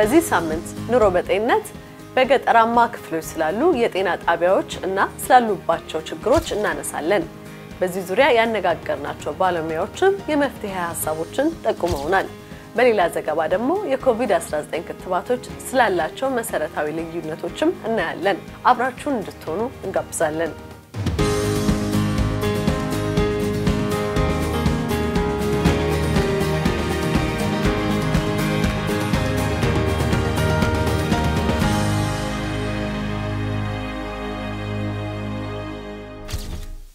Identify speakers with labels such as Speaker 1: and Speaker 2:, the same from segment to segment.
Speaker 1: በዚህ ሳምንት ኑሮ በጤንነት በገጠራማ ክፍሎች ስላሉ የጤና ጣቢያዎች እና ስላሉባቸው ችግሮች እናነሳለን። በዚህ ዙሪያ ያነጋገርናቸው ባለሙያዎችም የመፍትሄ ሀሳቦችን ጠቁመውናል። በሌላ ዘገባ ደግሞ የኮቪድ-19 ክትባቶች ስላላቸው መሰረታዊ ልዩነቶችም እናያለን። አብራችሁን እንድትሆኑ እንጋብዛለን።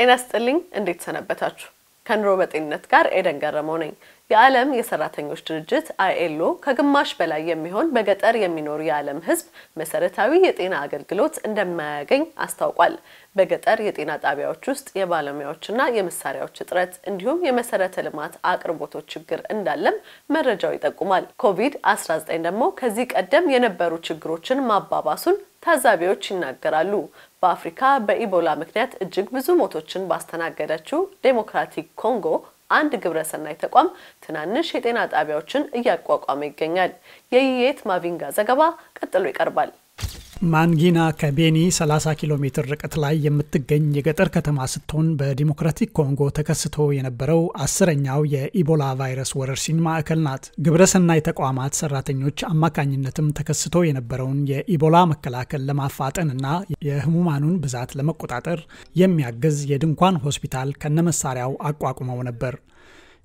Speaker 1: ጤና ስጥልኝ። እንዴት ሰነበታችሁ? ከኑሮ በጤንነት ጋር ኤደን ገረመው ነኝ። የዓለም የሰራተኞች ድርጅት አይኤልኦ ከግማሽ በላይ የሚሆን በገጠር የሚኖር የዓለም ሕዝብ መሰረታዊ የጤና አገልግሎት እንደማያገኝ አስታውቋል። በገጠር የጤና ጣቢያዎች ውስጥ የባለሙያዎችና የመሳሪያዎች እጥረት እንዲሁም የመሰረተ ልማት አቅርቦቶች ችግር እንዳለም መረጃው ይጠቁማል። ኮቪድ-19 ደግሞ ከዚህ ቀደም የነበሩ ችግሮችን ማባባሱን ታዛቢዎች ይናገራሉ። በአፍሪካ በኢቦላ ምክንያት እጅግ ብዙ ሞቶችን ባስተናገደችው ዴሞክራቲክ ኮንጎ አንድ ግብረሰናይ ተቋም ትናንሽ የጤና ጣቢያዎችን እያቋቋመ ይገኛል። የየት ማቪንጋ ዘገባ ቀጥሎ ይቀርባል።
Speaker 2: ማንጊና ከቤኒ 30 ኪሎ ሜትር ርቀት ላይ የምትገኝ የገጠር ከተማ ስትሆን በዲሞክራቲክ ኮንጎ ተከስቶ የነበረው አስረኛው የኢቦላ ቫይረስ ወረርሽኝ ማዕከል ናት። ግብረሰናይ ተቋማት ሰራተኞች አማካኝነትም ተከስቶ የነበረውን የኢቦላ መከላከል ለማፋጠን እና የህሙማኑን ብዛት ለመቆጣጠር የሚያግዝ የድንኳን ሆስፒታል ከነመሳሪያው አቋቁመው ነበር።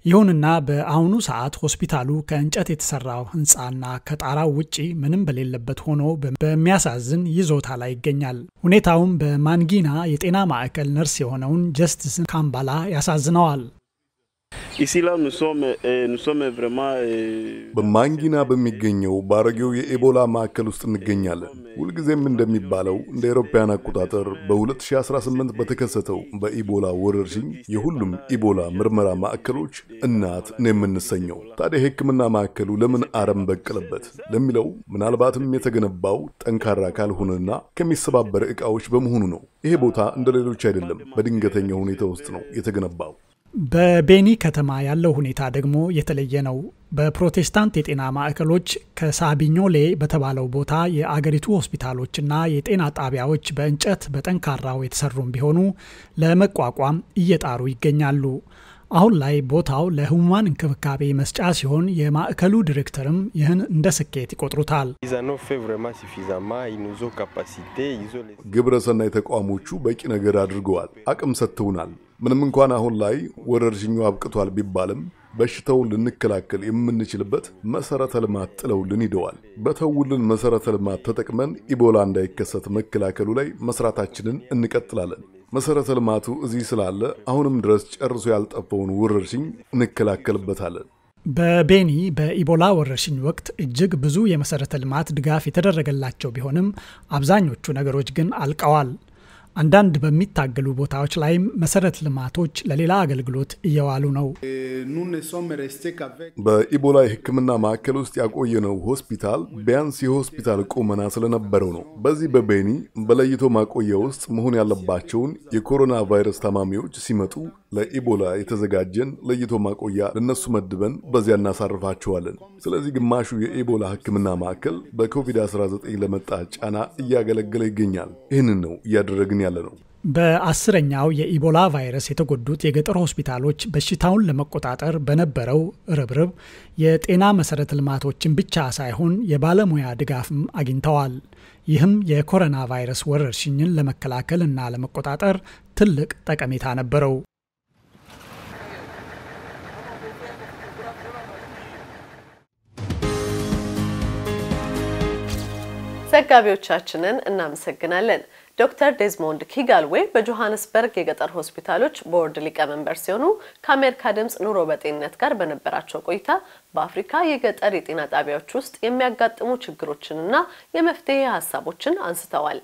Speaker 2: ይሁንና በአሁኑ ሰዓት ሆስፒታሉ ከእንጨት የተሰራው ህንፃና ከጣራው ውጪ ምንም በሌለበት ሆኖ በሚያሳዝን ይዞታ ላይ ይገኛል። ሁኔታውም በማንጊና የጤና ማዕከል ነርስ የሆነውን ጀስቲስ ካምባላ ያሳዝነዋል።
Speaker 3: Euh, euh, በማንጊና በሚገኘው በአሮጌው የኢቦላ ማዕከል ውስጥ እንገኛለን። ሁልጊዜም እንደሚባለው እንደ አውሮፓውያን አቆጣጠር በ2018 በተከሰተው በኢቦላ ወረርሽኝ የሁሉም ኢቦላ ምርመራ ማዕከሎች እናት ነው የምንሰኘው። ታዲያ የሕክምና ማዕከሉ ለምን አረም በቀለበት ለሚለው ምናልባትም የተገነባው ጠንካራ ካልሆነና ከሚሰባበር ዕቃዎች በመሆኑ ነው። ይሄ ቦታ እንደ ሌሎች አይደለም፣ በድንገተኛ ሁኔታ ውስጥ ነው የተገነባው።
Speaker 2: በቤኒ ከተማ ያለው ሁኔታ ደግሞ የተለየ ነው። በፕሮቴስታንት የጤና ማዕከሎች ከሳቢኞሌ በተባለው ቦታ የአገሪቱ ሆስፒታሎችና የጤና ጣቢያዎች በእንጨት በጠንካራው የተሰሩም ቢሆኑ ለመቋቋም እየጣሩ ይገኛሉ። አሁን ላይ ቦታው ለህሙማን እንክብካቤ መስጫ ሲሆን የማዕከሉ ዲሬክተርም ይህን እንደ ስኬት ይቆጥሩታል።
Speaker 3: ግብረ ሰናይ ተቋሞቹ በቂ ነገር አድርገዋል፣ አቅም ሰጥተውናል። ምንም እንኳን አሁን ላይ ወረርሽኙ አብቅቷል ቢባልም በሽታውን ልንከላከል የምንችልበት መሰረተ ልማት ጥለውልን ሂደዋል። በተውልን መሰረተ ልማት ተጠቅመን ኢቦላ እንዳይከሰት መከላከሉ ላይ መስራታችንን እንቀጥላለን። መሰረተ ልማቱ እዚህ ስላለ አሁንም ድረስ ጨርሶ ያልጠፋውን ወረርሽኝ እንከላከልበታለን።
Speaker 2: በቤኒ በኢቦላ ወረርሽኝ ወቅት እጅግ ብዙ የመሰረተ ልማት ድጋፍ የተደረገላቸው ቢሆንም አብዛኞቹ ነገሮች ግን አልቀዋል። አንዳንድ በሚታገሉ ቦታዎች ላይም መሰረት ልማቶች ለሌላ አገልግሎት እየዋሉ ነው።
Speaker 3: በኢቦላ የሕክምና ማዕከል ውስጥ ያቆየነው ሆስፒታል ቢያንስ የሆስፒታል ቁመና ስለነበረው ነው። በዚህ በቤኒ በለይቶ ማቆያ ውስጥ መሆን ያለባቸውን የኮሮና ቫይረስ ታማሚዎች ሲመጡ ለኢቦላ የተዘጋጀን ለይቶ ማቆያ ለነሱ መድበን በዚያ እናሳርፋቸዋለን። ስለዚህ ግማሹ የኢቦላ ሕክምና ማዕከል በኮቪድ-19 ለመጣ ጫና እያገለገለ ይገኛል። ይህንን ነው እያደረግን ያለ ነው።
Speaker 2: በአስረኛው የኢቦላ ቫይረስ የተጎዱት የገጠር ሆስፒታሎች በሽታውን ለመቆጣጠር በነበረው ርብርብ የጤና መሰረተ ልማቶችን ብቻ ሳይሆን የባለሙያ ድጋፍም አግኝተዋል። ይህም የኮሮና ቫይረስ ወረርሽኝን ለመከላከል እና ለመቆጣጠር ትልቅ ጠቀሜታ ነበረው።
Speaker 1: ዘጋቢዎቻችንን እናመሰግናለን። ዶክተር ዴዝሞንድ ኪጋልዌ በጆሃንስበርግ የገጠር ሆስፒታሎች ቦርድ ሊቀመንበር ሲሆኑ ከአሜሪካ ድምፅ ኑሮ በጤንነት ጋር በነበራቸው ቆይታ በአፍሪካ የገጠር የጤና ጣቢያዎች ውስጥ የሚያጋጥሙ ችግሮችንና የመፍትሄ ሀሳቦችን አንስተዋል።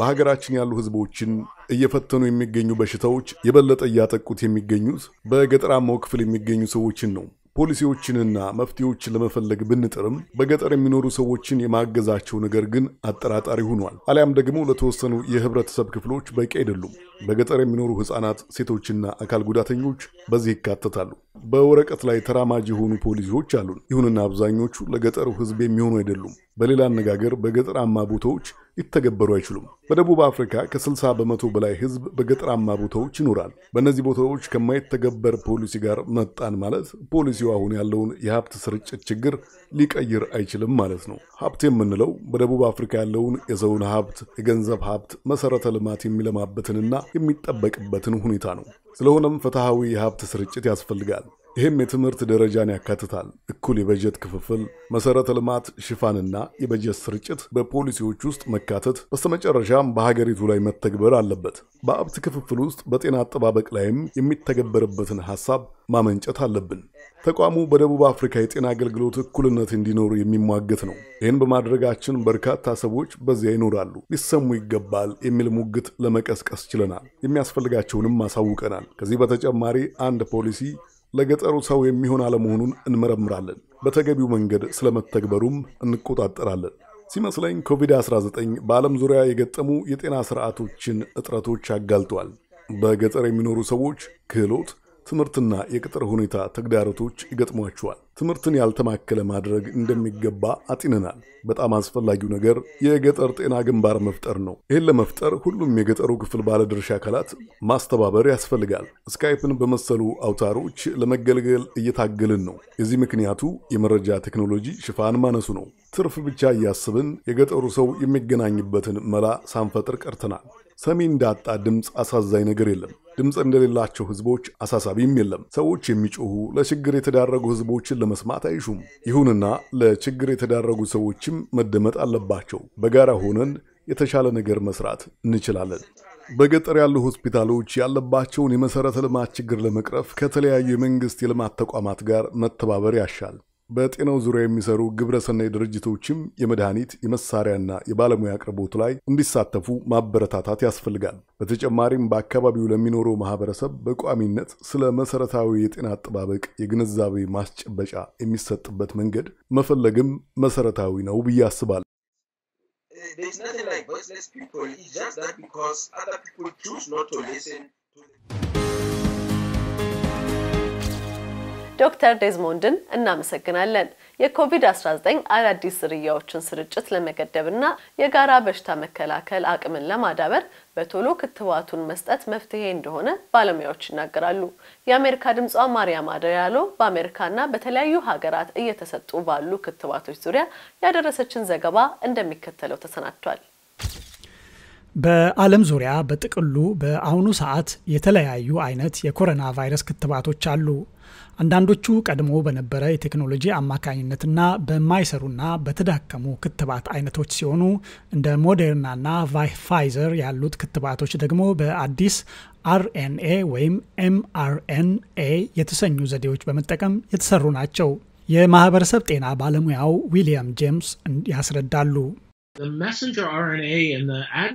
Speaker 3: በሀገራችን ያሉ ህዝቦችን እየፈተኑ የሚገኙ በሽታዎች የበለጠ እያጠቁት የሚገኙት በገጠራማው ክፍል የሚገኙ ሰዎችን ነው። ፖሊሲዎችንና መፍትሄዎችን ለመፈለግ ብንጥርም በገጠር የሚኖሩ ሰዎችን የማገዛቸው ነገር ግን አጠራጣሪ ሆኗል። አሊያም ደግሞ ለተወሰኑ የህብረተሰብ ክፍሎች በቂ አይደሉም። በገጠር የሚኖሩ ህጻናት ሴቶችና አካል ጉዳተኞች በዚህ ይካተታሉ። በወረቀት ላይ ተራማጅ የሆኑ ፖሊሲዎች አሉን። ይሁንና አብዛኞቹ ለገጠሩ ህዝብ የሚሆኑ አይደሉም። በሌላ አነጋገር በገጠራማ ቦታዎች ሊተገበሩ አይችሉም። በደቡብ አፍሪካ ከ60 በመቶ በላይ ህዝብ በገጠራማ ቦታዎች ይኖራል። በእነዚህ ቦታዎች ከማይተገበር ፖሊሲ ጋር መጣን ማለት ፖሊሲው አሁን ያለውን የሀብት ስርጭት ችግር ሊቀይር አይችልም ማለት ነው። ሀብት የምንለው በደቡብ አፍሪካ ያለውን የሰውን ሀብት፣ የገንዘብ ሀብት፣ መሰረተ ልማት የሚለማበትንና የሚጠበቅበትን ሁኔታ ነው። ስለሆነም ፍትሐዊ የሀብት ስርጭት ያስፈልጋል። ይህም የትምህርት ደረጃን ያካትታል። እኩል የበጀት ክፍፍል፣ መሰረተ ልማት ሽፋንና የበጀት ስርጭት በፖሊሲዎች ውስጥ መካተት፣ በስተመጨረሻም በሀገሪቱ ላይ መተግበር አለበት። በሀብት ክፍፍል ውስጥ በጤና አጠባበቅ ላይም የሚተገበርበትን ሀሳብ ማመንጨት አለብን። ተቋሙ በደቡብ አፍሪካ የጤና አገልግሎት እኩልነት እንዲኖር የሚሟገት ነው። ይህን በማድረጋችን በርካታ ሰዎች በዚያ ይኖራሉ፣ ሊሰሙ ይገባል የሚል ሙግት ለመቀስቀስ ችለናል። የሚያስፈልጋቸውንም አሳውቀናል። ከዚህ በተጨማሪ አንድ ፖሊሲ ለገጠሩ ሰው የሚሆን አለመሆኑን እንመረምራለን። በተገቢው መንገድ ስለመተግበሩም እንቆጣጠራለን። ሲመስለኝ ኮቪድ-19 በዓለም ዙሪያ የገጠሙ የጤና ስርዓቶችን እጥረቶች አጋልጧል። በገጠር የሚኖሩ ሰዎች ክህሎት ትምህርትና የቅጥር ሁኔታ ተግዳሮቶች ይገጥሟቸዋል። ትምህርትን ያልተማከለ ማድረግ እንደሚገባ አጢነናል። በጣም አስፈላጊው ነገር የገጠር ጤና ግንባር መፍጠር ነው። ይህን ለመፍጠር ሁሉም የገጠሩ ክፍል ባለድርሻ አካላት ማስተባበር ያስፈልጋል። ስካይፕን በመሰሉ አውታሮች ለመገልገል እየታገልን ነው። የዚህ ምክንያቱ የመረጃ ቴክኖሎጂ ሽፋን ማነሱ ነው። ትርፍ ብቻ እያስብን የገጠሩ ሰው የሚገናኝበትን መላ ሳንፈጥር ቀርተናል። ሰሚ እንዳጣ ድምፅ አሳዛኝ ነገር የለም። ድምፅ እንደሌላቸው ህዝቦች አሳሳቢም የለም። ሰዎች የሚጮሁ ለችግር የተዳረጉ ህዝቦችን ለመስማት አይሹም። ይሁንና ለችግር የተዳረጉ ሰዎችም መደመጥ አለባቸው። በጋራ ሆነን የተሻለ ነገር መስራት እንችላለን። በገጠር ያሉ ሆስፒታሎች ያለባቸውን የመሠረተ ልማት ችግር ለመቅረፍ ከተለያዩ የመንግሥት የልማት ተቋማት ጋር መተባበር ያሻል። በጤናው ዙሪያ የሚሰሩ ግብረሰናይ ድርጅቶችም የመድኃኒት የመሳሪያና የባለሙያ አቅርቦቱ ላይ እንዲሳተፉ ማበረታታት ያስፈልጋል። በተጨማሪም በአካባቢው ለሚኖረው ማህበረሰብ በቋሚነት ስለ መሰረታዊ የጤና አጠባበቅ የግንዛቤ ማስጨበጫ የሚሰጥበት መንገድ መፈለግም መሰረታዊ ነው ብዬ አስባለሁ። There's nothing like voiceless people.
Speaker 1: It's just that because other people choose not to listen ዶክተር ዴዝሞንድን እናመሰግናለን። የኮቪድ-19 አዳዲስ ዝርያዎችን ስርጭት ለመገደብና የጋራ በሽታ መከላከል አቅምን ለማዳበር በቶሎ ክትባቱን መስጠት መፍትሄ እንደሆነ ባለሙያዎች ይናገራሉ። የአሜሪካ ድምጿ ማርያም አደያሎ በአሜሪካና በተለያዩ ሀገራት እየተሰጡ ባሉ ክትባቶች ዙሪያ ያደረሰችን ዘገባ እንደሚከተለው ተሰናድቷል።
Speaker 2: በዓለም ዙሪያ በጥቅሉ በአሁኑ ሰዓት የተለያዩ አይነት የኮሮና ቫይረስ ክትባቶች አሉ። አንዳንዶቹ ቀድሞ በነበረ የቴክኖሎጂ አማካኝነትና በማይሰሩና በተዳከሙ ክትባት አይነቶች ሲሆኑ እንደ ሞዴርናና ፋይዘር ያሉት ክትባቶች ደግሞ በአዲስ አርኤንኤ ወይም ኤምአርኤንኤ የተሰኙ ዘዴዎች በመጠቀም የተሰሩ ናቸው። የማህበረሰብ ጤና ባለሙያው ዊሊያም ጄምስ ያስረዳሉ።
Speaker 3: RNA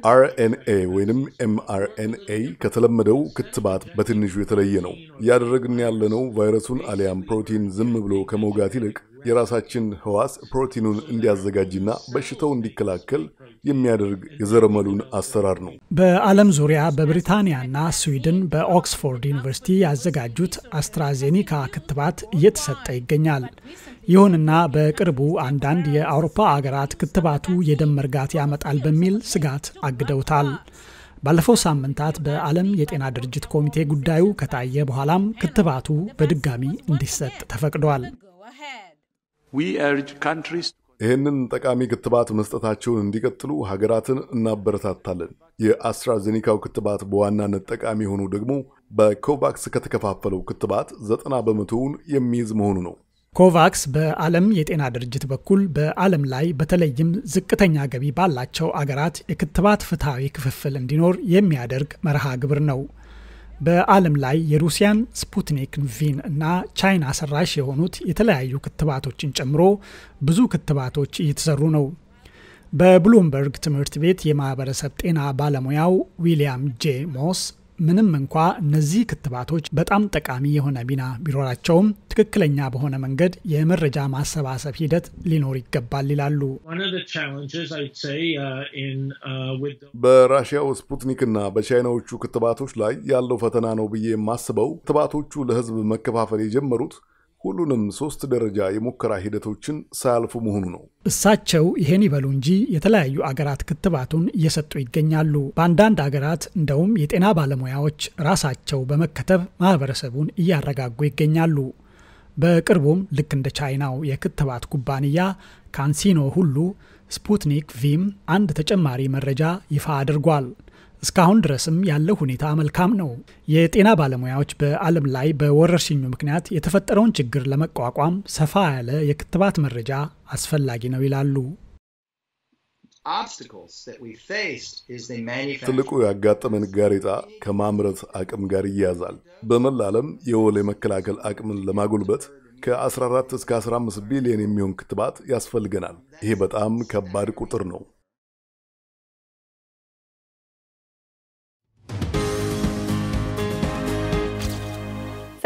Speaker 3: ወይንም mRNA ከተለመደው ክትባት በትንሹ የተለየ ነው። እያደረግን ያለነው ቫይረሱን አሊያም ፕሮቲን ዝም ብሎ ከመውጋት ይልቅ የራሳችን ህዋስ ፕሮቲኑን እንዲያዘጋጅና በሽታው እንዲከላከል የሚያደርግ የዘረመሉን አሰራር ነው።
Speaker 2: በዓለም ዙሪያ በብሪታንያና ስዊድን በኦክስፎርድ ዩኒቨርሲቲ ያዘጋጁት አስትራዜኒካ ክትባት እየተሰጠ ይገኛል። ይሁንና በቅርቡ አንዳንድ የአውሮፓ አገራት ክትባቱ የደም መርጋት ያመጣል በሚል ስጋት አግደውታል። ባለፈው ሳምንታት በዓለም የጤና ድርጅት ኮሚቴ ጉዳዩ ከታየ በኋላም ክትባቱ በድጋሚ እንዲሰጥ ተፈቅዷል።
Speaker 3: ይህንን ጠቃሚ ክትባት መስጠታቸውን እንዲቀጥሉ ሀገራትን እናበረታታለን። የአስትራዜኒካው ክትባት በዋናነት ጠቃሚ የሆኑ ደግሞ በኮቫክስ ከተከፋፈለው ክትባት ዘጠና በመቶውን የሚይዝ መሆኑ ነው።
Speaker 2: ኮቫክስ በዓለም የጤና ድርጅት በኩል በዓለም ላይ በተለይም ዝቅተኛ ገቢ ባላቸው አገራት የክትባት ፍትሐዊ ክፍፍል እንዲኖር የሚያደርግ መርሃ ግብር ነው። በዓለም ላይ የሩሲያን ስፑትኒክ ቪን እና ቻይና ሰራሽ የሆኑት የተለያዩ ክትባቶችን ጨምሮ ብዙ ክትባቶች እየተሰሩ ነው። በብሉምበርግ ትምህርት ቤት የማህበረሰብ ጤና ባለሙያው ዊሊያም ጄ ሞስ ምንም እንኳ እነዚህ ክትባቶች በጣም ጠቃሚ የሆነ ሚና ቢኖራቸውም ትክክለኛ በሆነ መንገድ የመረጃ ማሰባሰብ ሂደት ሊኖር ይገባል ይላሉ።
Speaker 4: uh,
Speaker 1: uh,
Speaker 3: በራሽያው ስፑትኒክና በቻይናዎቹ ክትባቶች ላይ ያለው ፈተና ነው ብዬ የማስበው ክትባቶቹ ለህዝብ መከፋፈል የጀመሩት ሁሉንም ሶስት ደረጃ የሙከራ ሂደቶችን ሳያልፉ መሆኑ ነው።
Speaker 2: እሳቸው ይሄን ይበሉ እንጂ የተለያዩ አገራት ክትባቱን እየሰጡ ይገኛሉ። በአንዳንድ አገራት እንደውም የጤና ባለሙያዎች ራሳቸው በመከተብ ማህበረሰቡን እያረጋጉ ይገኛሉ። በቅርቡም ልክ እንደ ቻይናው የክትባት ኩባንያ ካንሲኖ ሁሉ ስፑትኒክ ቪም አንድ ተጨማሪ መረጃ ይፋ አድርጓል። እስካሁን ድረስም ያለው ሁኔታ መልካም ነው። የጤና ባለሙያዎች በዓለም ላይ በወረርሽኙ ምክንያት የተፈጠረውን ችግር ለመቋቋም ሰፋ ያለ የክትባት መረጃ አስፈላጊ ነው ይላሉ።
Speaker 1: ትልቁ
Speaker 3: ያጋጠመን ጋሬጣ ከማምረት አቅም ጋር ይያዛል። በመላ ዓለም የወል የመከላከል አቅምን ለማጎልበት ከ14 እስከ 15 ቢሊዮን የሚሆን ክትባት ያስፈልገናል። ይሄ በጣም ከባድ ቁጥር ነው።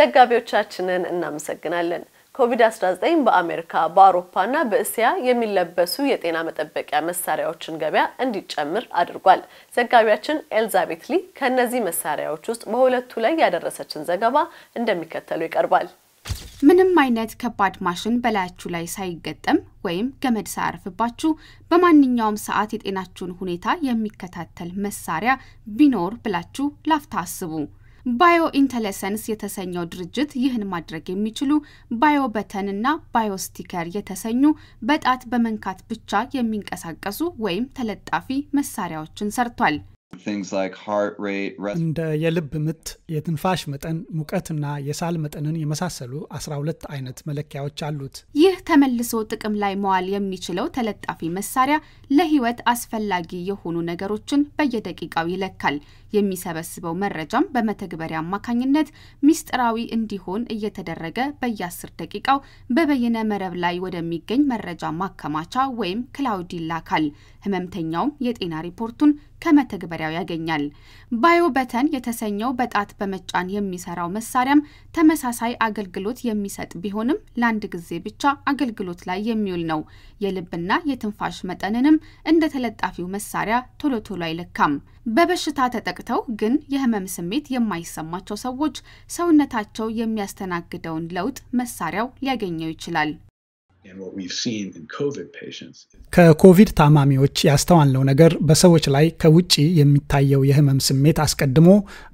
Speaker 1: ዘጋቢዎቻችንን እናመሰግናለን። ኮቪድ-19 በአሜሪካ በአውሮፓና በእስያ የሚለበሱ የጤና መጠበቂያ መሳሪያዎችን ገበያ እንዲጨምር አድርጓል። ዘጋቢያችን ኤልዛቤት ሊ ከእነዚህ መሳሪያዎች ውስጥ በሁለቱ ላይ ያደረሰችን ዘገባ እንደሚከተሉ ይቀርባል።
Speaker 4: ምንም አይነት ከባድ ማሽን በላያችሁ ላይ ሳይገጠም ወይም ገመድ ሳያርፍባችሁ በማንኛውም ሰዓት የጤናችሁን ሁኔታ የሚከታተል መሳሪያ ቢኖር ብላችሁ ላፍታ አስቡ። ባዮ ኢንተለሰንስ የተሰኘው ድርጅት ይህን ማድረግ የሚችሉ ባዮ በተን እና ባዮ ስቲከር የተሰኙ በጣት በመንካት ብቻ የሚንቀሳቀሱ ወይም ተለጣፊ
Speaker 2: መሳሪያዎችን ሰርቷል። እንደ የልብ ምት፣ የትንፋሽ መጠን፣ ሙቀትና የሳል መጠንን የመሳሰሉ 12 አይነት መለኪያዎች አሉት።
Speaker 4: ይህ ተመልሶ ጥቅም ላይ መዋል የሚችለው ተለጣፊ መሳሪያ ለህይወት አስፈላጊ የሆኑ ነገሮችን በየደቂቃው ይለካል። የሚሰበስበው መረጃም በመተግበሪያ አማካኝነት ሚስጥራዊ እንዲሆን እየተደረገ በየአስር ደቂቃው በበይነ መረብ ላይ ወደሚገኝ መረጃ ማከማቻ ወይም ክላውድ ይላካል። ህመምተኛውም የጤና ሪፖርቱን ከመተግበሪያው ያገኛል። በተን የተሰኘው በጣት በመጫን የሚሰራው መሳሪያም ተመሳሳይ አገልግሎት የሚሰጥ ቢሆንም ለአንድ ጊዜ ብቻ አገልግሎት ላይ የሚውል ነው። የልብና የትንፋሽ መጠንንም እንደ ተለጣፊው መሳሪያ ቶሎ ቶሎ አይለካም። በበሽታ ተጠቅተው ግን የህመም ስሜት የማይሰማቸው ሰዎች ሰውነታቸው የሚያስተናግደውን ለውጥ መሳሪያው ሊያገኘው ይችላል።
Speaker 2: ከኮቪድ ታማሚዎች ያስተዋልነው ነገር በሰዎች ላይ ከውጭ የሚታየው የህመም ስሜት አስቀድሞ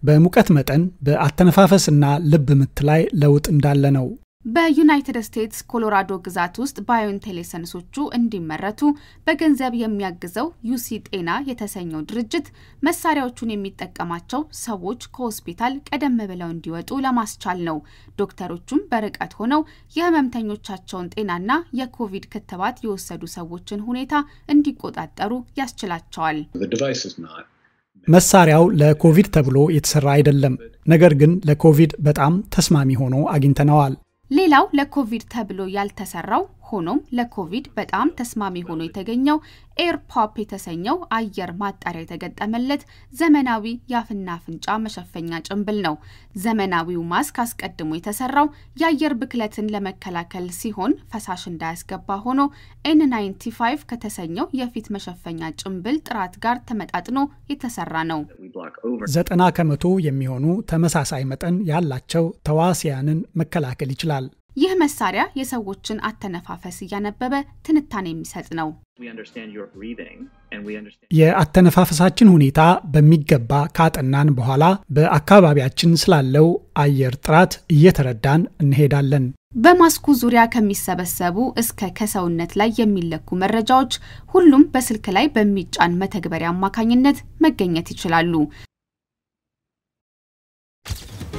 Speaker 2: በሙቀት መጠን፣ በአተነፋፈስ እና ልብ ምት ላይ ለውጥ እንዳለ ነው።
Speaker 4: በዩናይትድ ስቴትስ ኮሎራዶ ግዛት ውስጥ ባዮኢንቴሊሰንሶቹ እንዲመረቱ በገንዘብ የሚያግዘው ዩሲ ጤና የተሰኘው ድርጅት መሳሪያዎቹን የሚጠቀማቸው ሰዎች ከሆስፒታል ቀደም ብለው እንዲወጡ ለማስቻል ነው። ዶክተሮቹም በርቀት ሆነው የህመምተኞቻቸውን ጤናና የኮቪድ ክትባት የወሰዱ ሰዎችን ሁኔታ እንዲቆጣጠሩ ያስችላቸዋል።
Speaker 2: መሳሪያው ለኮቪድ ተብሎ የተሰራ አይደለም። ነገር ግን ለኮቪድ በጣም ተስማሚ ሆኖ አግኝተነዋል።
Speaker 4: ሌላው ለኮቪድ ተብሎ ያልተሰራው ሆኖም ለኮቪድ በጣም ተስማሚ ሆኖ የተገኘው ኤርፖፕ የተሰኘው አየር ማጣሪያ የተገጠመለት ዘመናዊ የአፍና አፍንጫ መሸፈኛ ጭንብል ነው። ዘመናዊው ማስክ አስቀድሞ የተሰራው የአየር ብክለትን ለመከላከል ሲሆን ፈሳሽ እንዳያስገባ ሆኖ ኤን 95 ከተሰኘው የፊት መሸፈኛ ጭንብል ጥራት ጋር ተመጣጥኖ የተሰራ ነው።
Speaker 2: ዘጠና ከመቶ የሚሆኑ ተመሳሳይ መጠን ያላቸው ተዋሲያንን መከላከል ይችላል።
Speaker 4: ይህ መሳሪያ የሰዎችን አተነፋፈስ እያነበበ ትንታኔ የሚሰጥ ነው።
Speaker 2: የአተነፋፈሳችን ሁኔታ በሚገባ ካጠናን በኋላ በአካባቢያችን ስላለው አየር ጥራት እየተረዳን እንሄዳለን።
Speaker 4: በማስኩ ዙሪያ ከሚሰበሰቡ እስከ ከሰውነት ላይ የሚለኩ መረጃዎች ሁሉም በስልክ ላይ በሚጫን መተግበሪያ አማካኝነት መገኘት ይችላሉ።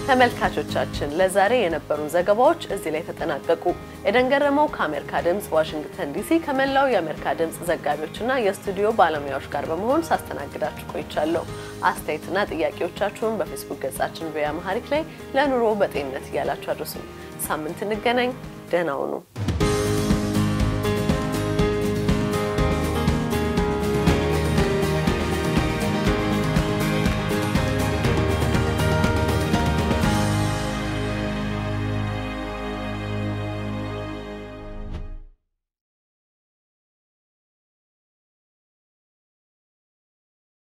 Speaker 1: ተመልካቾቻችን ለዛሬ የነበሩን ዘገባዎች እዚህ ላይ ተጠናቀቁ። የደንገረመው ከአሜሪካ ድምፅ ዋሽንግተን ዲሲ ከመላው የአሜሪካ ድምፅ ዘጋቢዎችና የስቱዲዮ ባለሙያዎች ጋር በመሆን ሳስተናግዳችሁ ቆይቻለሁ። አስተያየትና ጥያቄዎቻችሁን በፌስቡክ ገጻችን ቪኦኤ መሀሪክ ላይ ለኑሮ በጤንነት እያላችሁ አድርሱን። ሳምንት እንገናኝ። ደህና ሁኑ።